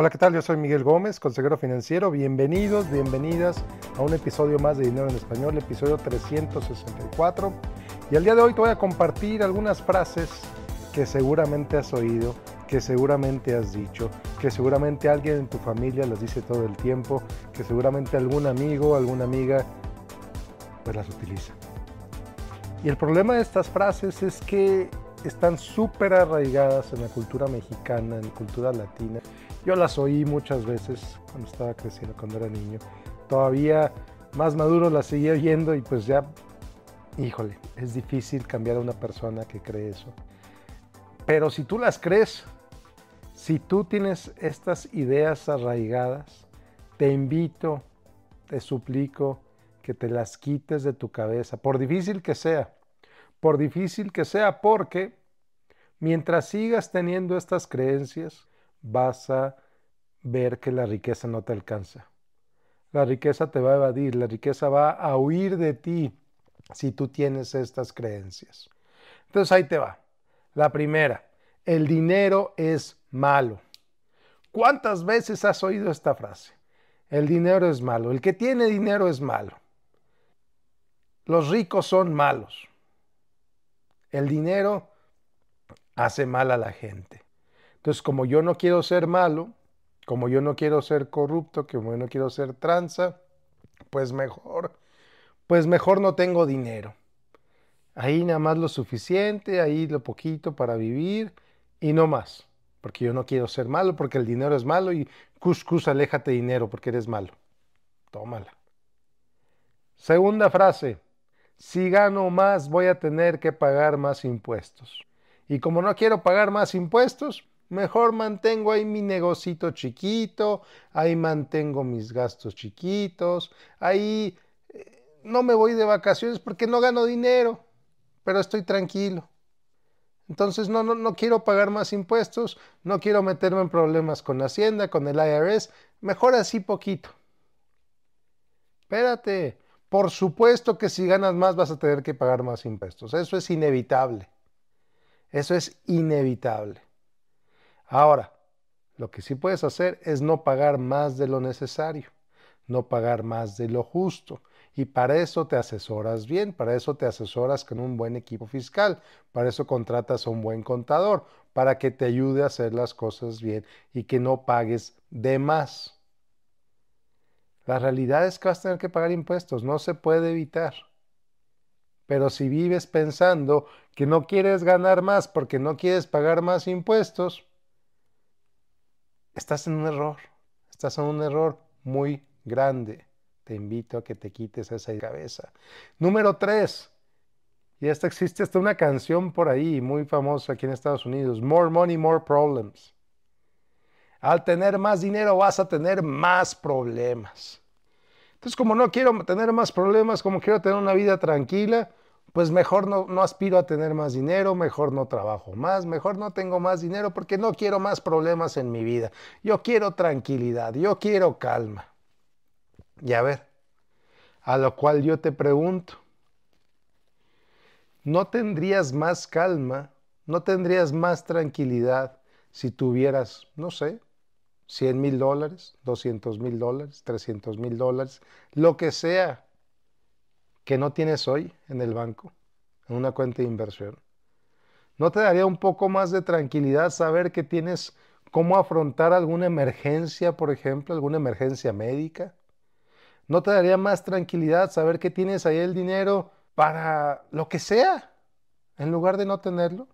Hola, ¿qué tal? Yo soy Miguel Gómez, consejero financiero. Bienvenidos, bienvenidas a un episodio más de Dinero en Español, episodio 364. Y al día de hoy te voy a compartir algunas frases que seguramente has oído, que seguramente has dicho, que seguramente alguien en tu familia las dice todo el tiempo, que seguramente algún amigo, alguna amiga, pues las utiliza. Y el problema de estas frases es que están súper arraigadas en la cultura mexicana, en la cultura latina. Yo las oí muchas veces cuando estaba creciendo, cuando era niño. Todavía más maduro las seguía oyendo y pues ya, híjole, es difícil cambiar a una persona que cree eso. Pero si tú las crees, si tú tienes estas ideas arraigadas, te invito, te suplico que te las quites de tu cabeza, por difícil que sea por difícil que sea, porque mientras sigas teniendo estas creencias, vas a ver que la riqueza no te alcanza. La riqueza te va a evadir, la riqueza va a huir de ti si tú tienes estas creencias. Entonces ahí te va. La primera, el dinero es malo. ¿Cuántas veces has oído esta frase? El dinero es malo, el que tiene dinero es malo. Los ricos son malos. El dinero hace mal a la gente. Entonces, como yo no quiero ser malo, como yo no quiero ser corrupto, como yo no quiero ser tranza, pues mejor, pues mejor no tengo dinero. Ahí nada más lo suficiente, ahí lo poquito para vivir y no más, porque yo no quiero ser malo, porque el dinero es malo y cuscus, aléjate dinero porque eres malo. Tómala. Segunda frase, si gano más voy a tener que pagar más impuestos. Y como no quiero pagar más impuestos, mejor mantengo ahí mi negocito chiquito, ahí mantengo mis gastos chiquitos, ahí eh, no me voy de vacaciones porque no gano dinero, pero estoy tranquilo. Entonces no, no, quiero pagar más impuestos, no quiero meterme en problemas con Hacienda, con el IRS, mejor así poquito. Espérate, por supuesto que si ganas más vas a tener que pagar más impuestos. Eso es inevitable. Eso es inevitable. Ahora, lo que sí puedes hacer es no pagar más de lo necesario, no pagar más de lo justo. Y para eso te asesoras bien, para eso te asesoras con un buen equipo fiscal, para eso contratas a un buen contador, para que te ayude a hacer las cosas bien y que no pagues de más. La realidad es que vas a tener que pagar impuestos, no se puede evitar. Pero si vives pensando que no quieres ganar más porque no quieres pagar más impuestos, estás en un error, estás en un error muy grande. Te invito a que te quites esa cabeza. Número tres, y esta existe hasta una canción por ahí muy famosa aquí en Estados Unidos, More Money, More Problems. Al tener más dinero vas a tener más problemas. Entonces, como no quiero tener más problemas, como quiero tener una vida tranquila, pues mejor no, no, aspiro a tener más dinero, mejor no trabajo más, mejor no tengo más dinero porque no quiero más problemas en mi vida. Yo quiero tranquilidad, yo quiero calma. Y a ver, a lo cual yo te pregunto, ¿no tendrías más calma, no tendrías más tranquilidad si tuvieras, no sé, 100 mil dólares, 200 mil dólares, 300 mil dólares, lo que sea que no tienes hoy en el banco, en una cuenta de inversión. ¿No te daría un poco más de tranquilidad saber que tienes cómo afrontar alguna emergencia, por ejemplo, alguna emergencia médica? ¿No te daría más tranquilidad saber que tienes ahí el dinero para lo que sea, en lugar de no tenerlo?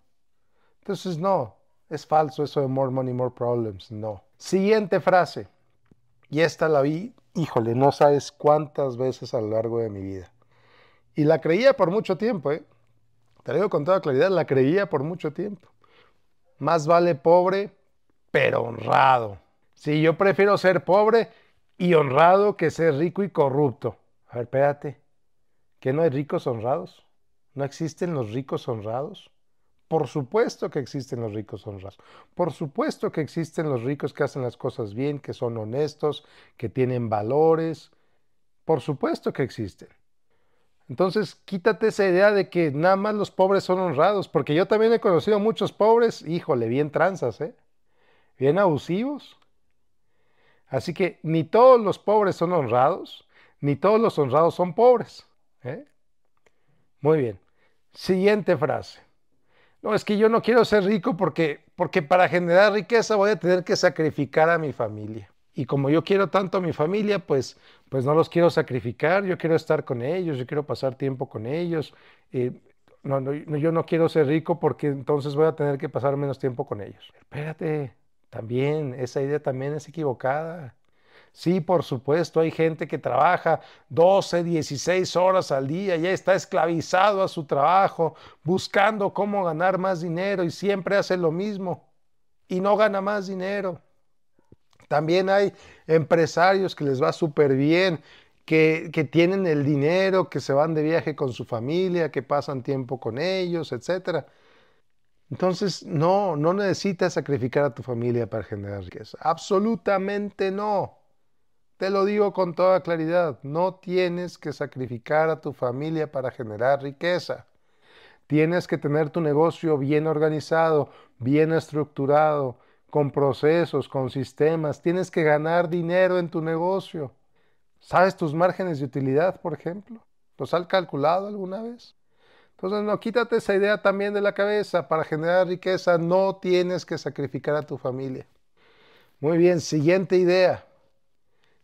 Entonces, no, es falso eso de more money, more problems, no. Siguiente frase. Y esta la vi, híjole, no sabes cuántas veces a lo largo de mi vida. Y la creía por mucho tiempo, ¿eh? Te lo digo con toda claridad, la creía por mucho tiempo. Más vale pobre, pero honrado. Sí, yo prefiero ser pobre y honrado que ser rico y corrupto. A ver, espérate. ¿Que no hay ricos honrados? ¿No existen los ricos honrados? Por supuesto que existen los ricos honrados. Por supuesto que existen los ricos que hacen las cosas bien, que son honestos, que tienen valores. Por supuesto que existen. Entonces, quítate esa idea de que nada más los pobres son honrados, porque yo también he conocido muchos pobres, híjole, bien tranzas, ¿eh? Bien abusivos. Así que ni todos los pobres son honrados, ni todos los honrados son pobres. ¿eh? Muy bien. Siguiente frase no, es que yo no quiero ser rico porque, porque para generar riqueza voy a tener que sacrificar a mi familia. Y como yo quiero tanto a mi familia, pues, pues no los quiero sacrificar, yo quiero estar con ellos, yo quiero pasar tiempo con ellos. Eh, no, yo no quiero ser rico porque entonces voy a tener que pasar menos tiempo con ellos. Espérate, también, esa idea también es equivocada. Sí, por supuesto, hay gente que trabaja 12, 16 horas al día, ya está esclavizado a su trabajo, buscando cómo ganar más dinero y siempre hace lo mismo y no gana más dinero. También hay empresarios que les va súper bien, que, que, tienen el dinero, que se van de viaje con su familia, que pasan tiempo con ellos, etc. Entonces, no, no necesitas sacrificar a tu familia para generar riqueza. Absolutamente no. Te lo digo con toda claridad, no tienes que sacrificar a tu familia para generar riqueza. Tienes que tener tu negocio bien organizado, bien estructurado, con procesos, con sistemas. Tienes que ganar dinero en tu negocio. ¿Sabes tus márgenes de utilidad, por ejemplo? ¿Los has calculado alguna vez? Entonces, no, quítate esa idea también de la cabeza. Para generar riqueza no tienes que sacrificar a tu familia. Muy bien, siguiente idea.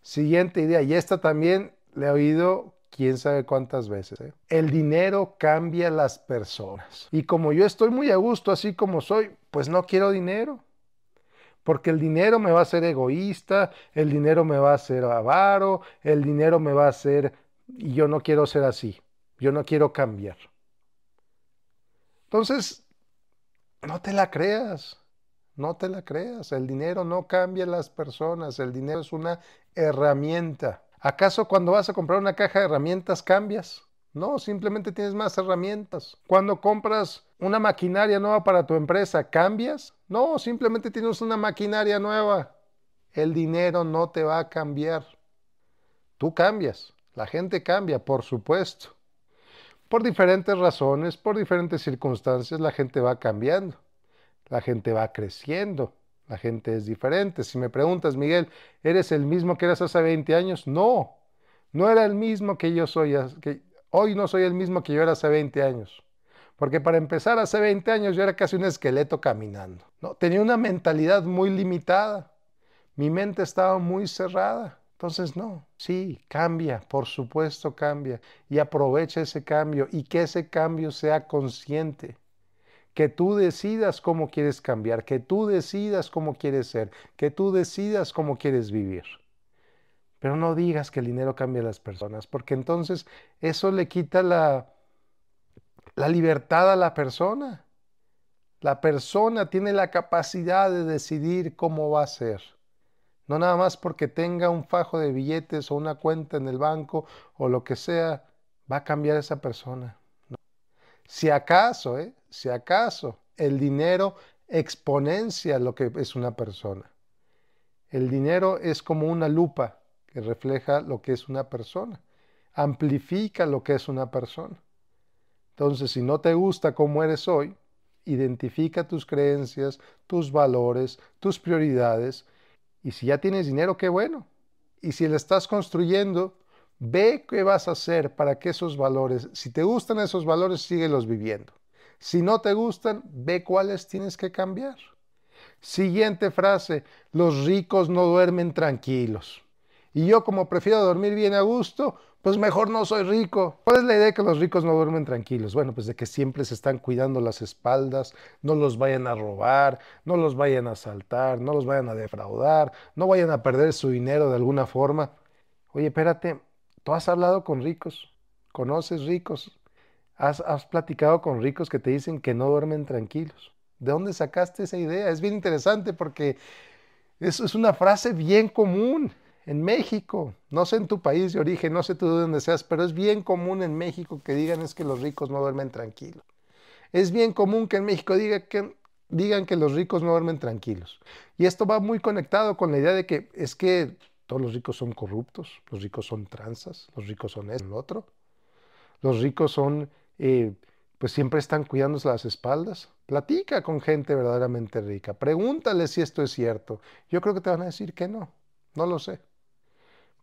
Siguiente idea, y esta también le he oído quién sabe cuántas veces. ¿eh? El dinero cambia las personas. Y como yo estoy muy a gusto así como soy, pues no quiero dinero. Porque el dinero me va a ser egoísta, el dinero me va a ser avaro, el dinero me va a ser Y yo no quiero ser así, yo no quiero cambiar. Entonces, no te la creas. No te la creas, el dinero no cambia las personas, el dinero es una herramienta. ¿Acaso cuando vas a comprar una caja de herramientas cambias? No, simplemente tienes más herramientas. Cuando compras una maquinaria nueva para tu empresa, ¿cambias? No, simplemente tienes una maquinaria nueva. El dinero no te va a cambiar. Tú cambias, la gente cambia, por supuesto. Por diferentes razones, por diferentes circunstancias, la gente va cambiando la gente va creciendo, la gente es diferente. Si me preguntas, Miguel, ¿eres el mismo que eras hace 20 años? No, no era el mismo que yo soy, hoy no soy el mismo que yo era hace 20 años. Porque para empezar, hace 20 años yo era casi un esqueleto caminando. ¿no? Tenía una mentalidad muy limitada. Mi mente estaba muy cerrada. Entonces, no, sí, cambia, por supuesto cambia. Y aprovecha ese cambio y que ese cambio sea consciente que tú decidas cómo quieres cambiar, que tú decidas cómo quieres ser, que tú decidas cómo quieres vivir. Pero no digas que el dinero cambia a las personas, porque entonces eso le quita la, la libertad a la persona. La persona tiene la capacidad de decidir cómo va a ser. No nada más porque tenga un fajo de billetes o una cuenta en el banco o lo que sea, va a cambiar esa persona. Si acaso, ¿eh? si acaso, el dinero exponencia lo que es una persona. El dinero es como una lupa que refleja lo que es una persona, amplifica lo que es una persona. Entonces, si no te gusta cómo eres hoy, identifica tus creencias, tus valores, tus prioridades, y si ya tienes dinero, qué bueno. Y si le estás construyendo, Ve qué vas a hacer para que esos valores, si te gustan esos valores, los viviendo. Si no te gustan, ve cuáles tienes que cambiar. Siguiente frase, los ricos no duermen tranquilos. Y yo como prefiero dormir bien a gusto, pues mejor no soy rico. ¿Cuál es la idea de que los ricos no duermen tranquilos? Bueno, pues de que siempre se están cuidando las espaldas, no los vayan a robar, no los vayan a asaltar, no los vayan a defraudar, no vayan a perder su dinero de alguna forma. Oye, espérate, Tú has hablado con ricos, conoces ricos, has, platicado con ricos que te dicen que no duermen tranquilos. ¿De dónde sacaste esa idea? Es bien interesante porque eso es una frase bien común en México. No sé en tu país de origen, no sé tú de dónde seas, pero es bien común en México que digan es que los ricos no duermen tranquilos. Es bien común que en México digan que los ricos no duermen tranquilos. Y esto va muy conectado con la idea de que es que todos los ricos son corruptos, los ricos son tranzas, los ricos son esto, el otro. Los ricos son, eh, pues siempre están cuidándose las espaldas. Platica con gente verdaderamente rica, pregúntale si esto es cierto. Yo creo que te van a decir que no, no lo sé.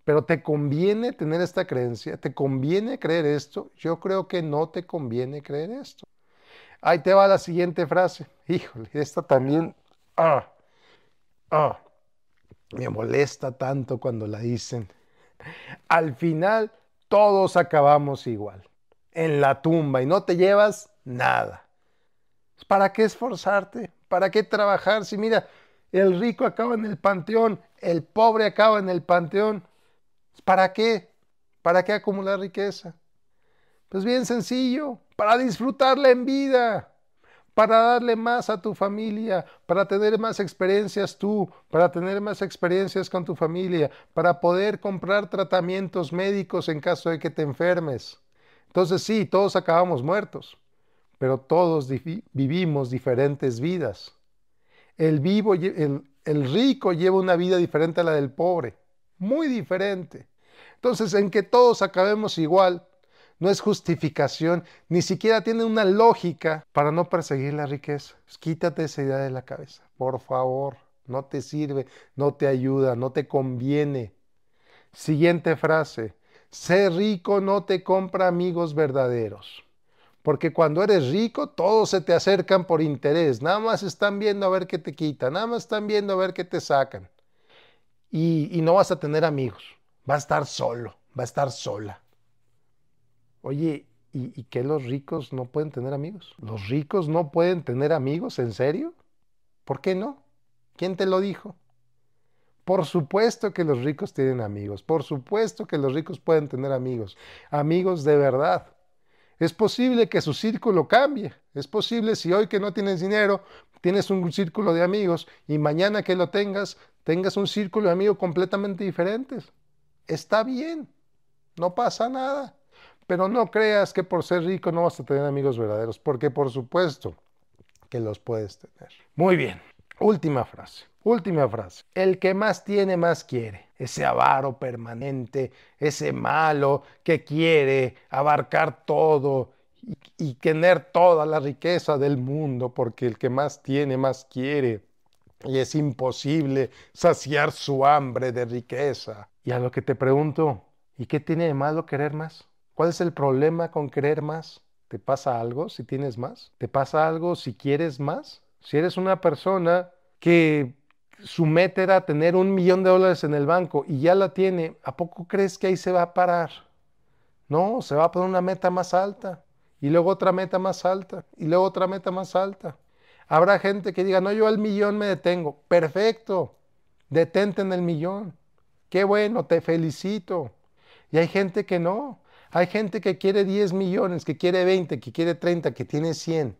Pero te conviene tener esta creencia, te conviene creer esto. Yo creo que no te conviene creer esto. Ahí te va la siguiente frase. Híjole, esta también. Ah, ah. Me molesta tanto cuando la dicen. Al final todos acabamos igual, en la tumba y no te llevas nada. ¿Para qué esforzarte? ¿Para qué trabajar? Si mira, el rico acaba en el panteón, el pobre acaba en el panteón. ¿Para qué? ¿Para qué acumular riqueza? Pues bien sencillo, para disfrutarla en vida para darle más a tu familia, para tener más experiencias tú, para tener más experiencias con tu familia, para poder comprar tratamientos médicos en caso de que te enfermes. Entonces sí, todos acabamos muertos, pero todos vivimos diferentes vidas. El, vivo, el, el rico lleva una vida diferente a la del pobre, muy diferente. Entonces, en que todos acabemos igual, no es justificación, ni siquiera tiene una lógica para no perseguir la riqueza. Pues quítate esa idea de la cabeza, por favor. No te sirve, no te ayuda, no te conviene. Siguiente frase. Sé rico, no te compra amigos verdaderos. Porque cuando eres rico, todos se te acercan por interés. Nada más están viendo a ver qué te quitan, nada más están viendo a ver qué te sacan. Y, y no vas a tener amigos. Va a estar solo, va a estar sola. Oye, ¿y, qué los ricos no pueden tener amigos? ¿Los ricos no pueden tener amigos? ¿En serio? ¿Por qué no? ¿Quién te lo dijo? Por supuesto que los ricos tienen amigos, por supuesto que los ricos pueden tener amigos, amigos de verdad. Es posible que su círculo cambie, es posible si hoy que no tienes dinero, tienes un círculo de amigos y mañana que lo tengas, tengas un círculo de amigos completamente diferentes. Está bien, no pasa nada. Pero no creas que por ser rico no vas a tener amigos verdaderos, porque por supuesto que los puedes tener. Muy bien, última frase. Última frase. El que más tiene, más quiere. Ese avaro permanente, ese malo que quiere abarcar todo y, tener toda la riqueza del mundo, porque el que más tiene, más quiere. Y es imposible saciar su hambre de riqueza. Y a lo que te pregunto, ¿y qué tiene de malo querer más? ¿Cuál es el problema con querer más? ¿Te pasa algo si tienes más? ¿Te pasa algo si quieres más? Si eres una persona que su meta era tener un millón de dólares en el banco y ya la tiene, ¿a poco crees que ahí se va a parar? No, se va a poner una meta más alta y luego otra meta más alta y luego otra meta más alta. Habrá gente que diga, no, yo al millón me detengo. Perfecto, detente en el millón. Qué bueno, te felicito. Y hay gente que no, hay gente que quiere 10 millones, que quiere 20, que quiere 30, que tiene 100,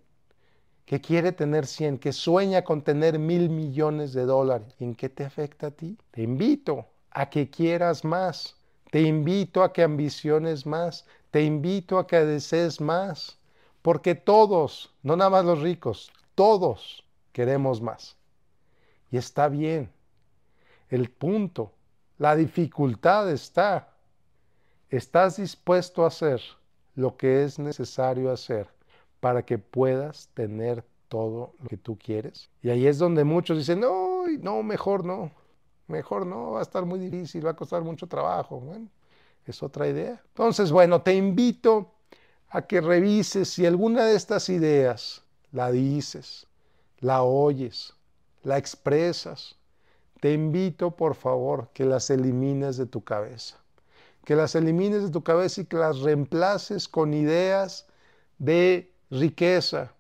que quiere tener 100, que sueña con tener mil millones de dólares. ¿En qué te afecta a ti? Te invito a que quieras más. Te invito a que ambiciones más. Te invito a que desees más. Porque todos, no nada más los ricos, todos queremos más. Y está bien. El punto, la dificultad está ¿Estás dispuesto a hacer lo que es necesario hacer para que puedas tener todo lo que tú quieres? Y ahí es donde muchos dicen, no, no, mejor no, mejor no, va a estar muy difícil, va a costar mucho trabajo. Bueno, es otra idea. Entonces, bueno, te invito a que revises si alguna de estas ideas la dices, la oyes, la expresas. Te invito, por favor, que las elimines de tu cabeza que las elimines de tu cabeza y que las reemplaces con ideas de riqueza,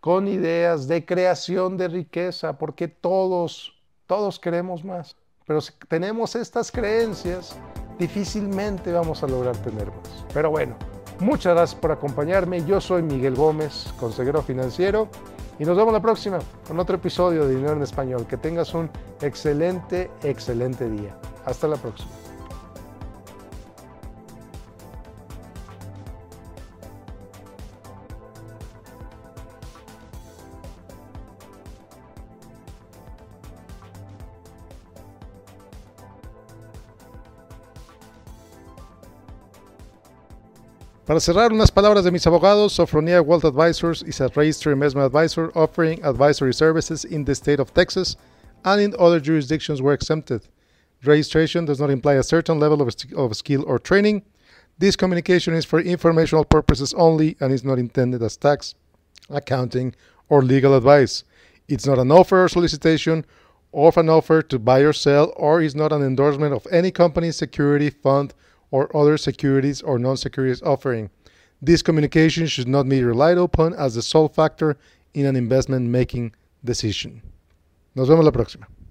con ideas de creación de riqueza, porque todos, todos queremos más. Pero si tenemos estas creencias, difícilmente vamos a lograr tener más. Pero bueno, muchas gracias por acompañarme. Yo soy Miguel Gómez, consejero financiero, y nos vemos la próxima con otro episodio de Dinero en Español. Que tengas un excelente, excelente día. Hasta la próxima. Para cerrar, unas palabras de mis abogados, Sofronia Wealth Advisors is a registered investment advisor offering advisory services in the state of Texas and in other jurisdictions where exempted. Registration does not imply a certain level of, of skill or training. This communication is for informational purposes only and is not intended as tax, accounting, or legal advice. It's not an offer or solicitation of an offer to buy or sell, or is not an endorsement of any company, security, fund, or other securities or non-securities offering. This communication should not be relied upon as the sole factor in an investment making decision. Nos vemos la próxima.